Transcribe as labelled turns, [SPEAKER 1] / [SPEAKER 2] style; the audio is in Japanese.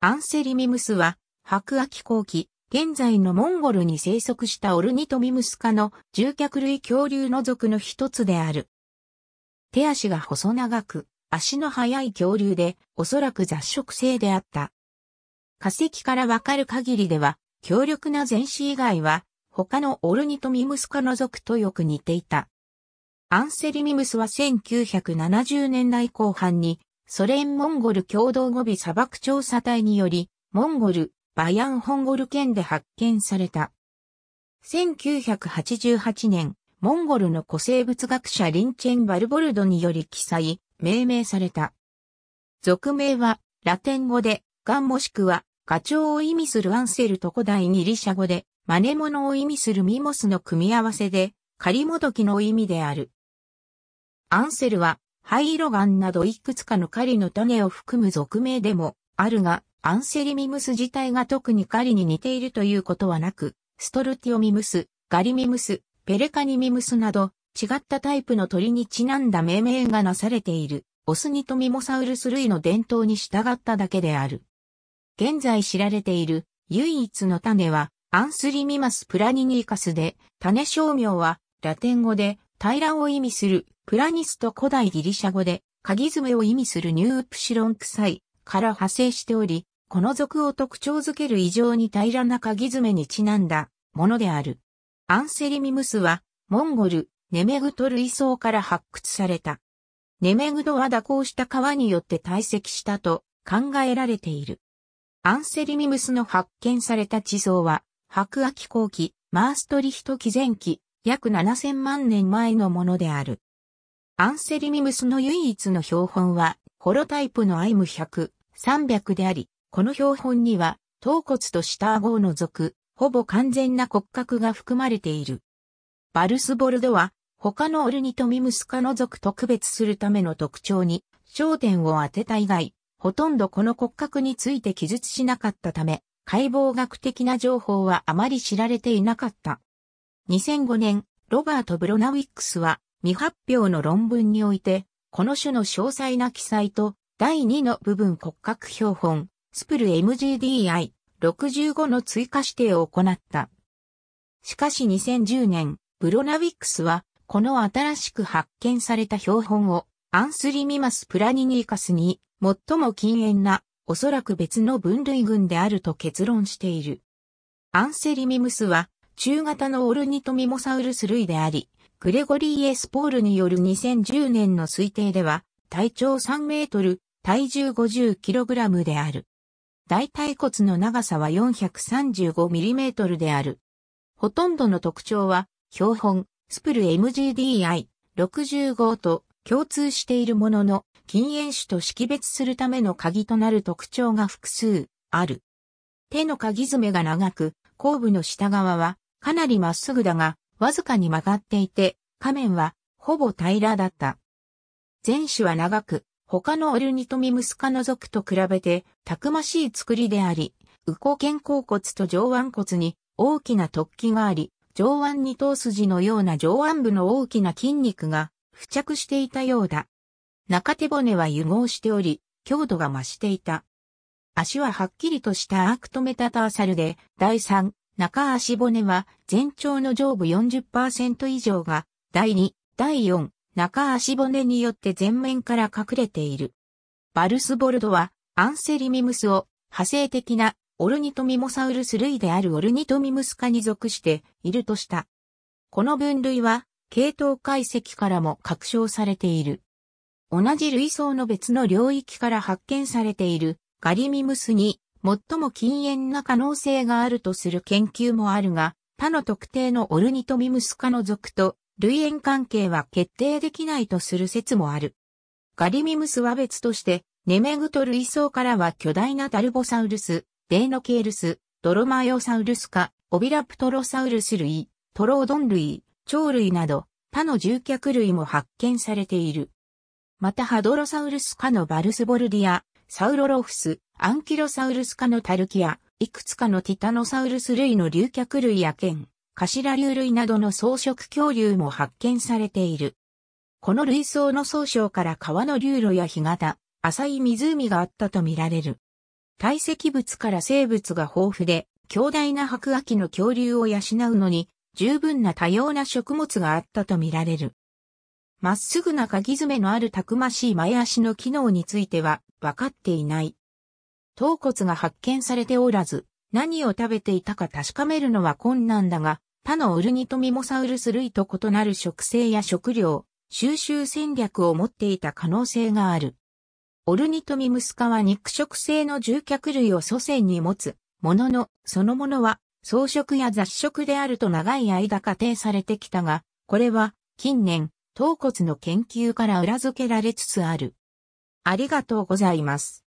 [SPEAKER 1] アンセリミムスは、白亜紀後期、現在のモンゴルに生息したオルニトミムス科の獣脚類恐竜の属の一つである。手足が細長く、足の速い恐竜で、おそらく雑食性であった。化石からわかる限りでは、強力な前肢以外は、他のオルニトミムス科の属とよく似ていた。アンセリミムスは1970年代後半にソ連モンゴル共同語尾砂漠調査隊により、モンゴル、バヤンホンゴル県で発見された。1988年、モンゴルの古生物学者リンチェン・バルボルドにより記載、命名された。俗名は、ラテン語で、ガンもしくは、ガチョウを意味するアンセルと古代ギリシャ語で、真似物を意味するミモスの組み合わせで、カリモドキの意味である。アンセルは、灰色ガンなどいくつかの狩りの種を含む俗名でもあるが、アンセリミムス自体が特に狩りに似ているということはなく、ストルティオミムス、ガリミムス、ペレカニミムスなど、違ったタイプの鳥にちなんだ命名がなされている、オスニトミモサウルス類の伝統に従っただけである。現在知られている唯一の種は、アンスリミマスプラニニーカスで、種商名は、ラテン語で、平らを意味するプラニスと古代ギリシャ語で、鍵爪を意味するニュープシロン臭いから派生しており、この属を特徴づける異常に平らな鍵爪にちなんだものである。アンセリミムスは、モンゴル、ネメグト類層から発掘された。ネメグドは蛇行した川によって堆積したと考えられている。アンセリミムスの発見された地層は、白亜紀後期、マーストリヒト紀前期、約7000万年前のものである。アンセリミムスの唯一の標本は、ホロタイプのアイム100、300であり、この標本には、頭骨と下顎を除く、ほぼ完全な骨格が含まれている。バルスボルドは、他のオルニトミムス科の属特別するための特徴に焦点を当てた以外、ほとんどこの骨格について記述しなかったため、解剖学的な情報はあまり知られていなかった。2005年、ロバート・ブロナウィックスは未発表の論文において、この種の詳細な記載と、第2の部分骨格標本、スプル MGDI65 の追加指定を行った。しかし2010年、ブロナウィックスは、この新しく発見された標本を、アンスリミマスプラニニーカスに、最も禁煙な、おそらく別の分類群であると結論している。アンセリミムスは、中型のオルニトミモサウルス類であり、グレゴリー・エスポールによる2010年の推定では、体長3メートル、体重5 0ラムである。大腿骨の長さは4 3 5トルである。ほとんどの特徴は、標本、スプル MGDI65 と共通しているものの、禁煙種と識別するための鍵となる特徴が複数ある。手の鍵爪が長く、後部の下側はかなりまっすぐだが、わずかに曲がっていて、仮面はほぼ平らだった。前肢は長く、他のオルニトミムスカの属と比べて、たくましい作りであり、右股肩甲骨と上腕骨に大きな突起があり、上腕二頭筋のような上腕部の大きな筋肉が付着していたようだ。中手骨は融合しており、強度が増していた。足ははっきりとしたアークトメタターサルで、第3、中足骨は全長の上部40%以上が第2、第4、中足骨によって全面から隠れている。バルスボルドはアンセリミムスを派生的なオルニトミモサウルス類であるオルニトミムス科に属しているとした。この分類は系統解析からも確証されている。同じ類層の別の領域から発見されているガリミムスに最も禁煙な可能性があるとする研究もあるが、他の特定のオルニトミムス科の属と類縁関係は決定できないとする説もある。ガリミムスは別として、ネメグト類層からは巨大なタルボサウルス、デーノケールス、ドロマイオサウルス科、オビラプトロサウルス類、トロードン類、鳥類など、他の獣脚類も発見されている。またハドロサウルス科のバルスボルディア、サウロロフス、アンキロサウルス科のタルキア、いくつかのティタノサウルス類の竜脚類や剣、頭竜類などの草食恐竜も発見されている。この類層の総称から川の流路や干潟、浅い湖があったとみられる。堆積物から生物が豊富で、強大な白亜紀の恐竜を養うのに、十分な多様な食物があったとみられる。まっすぐな鍵爪のあるたくましい前足の機能については分かっていない。頭骨が発見されておらず、何を食べていたか確かめるのは困難だが、他のオルニトミモサウルス類と異なる食性や食料、収集戦略を持っていた可能性がある。オルニトミムスカは肉食性の獣脚類を祖先に持つ、ものの、そのものは、草食や雑食であると長い間仮定されてきたが、これは、近年、頭骨の研究から裏付けられつつある。ありがとうございます。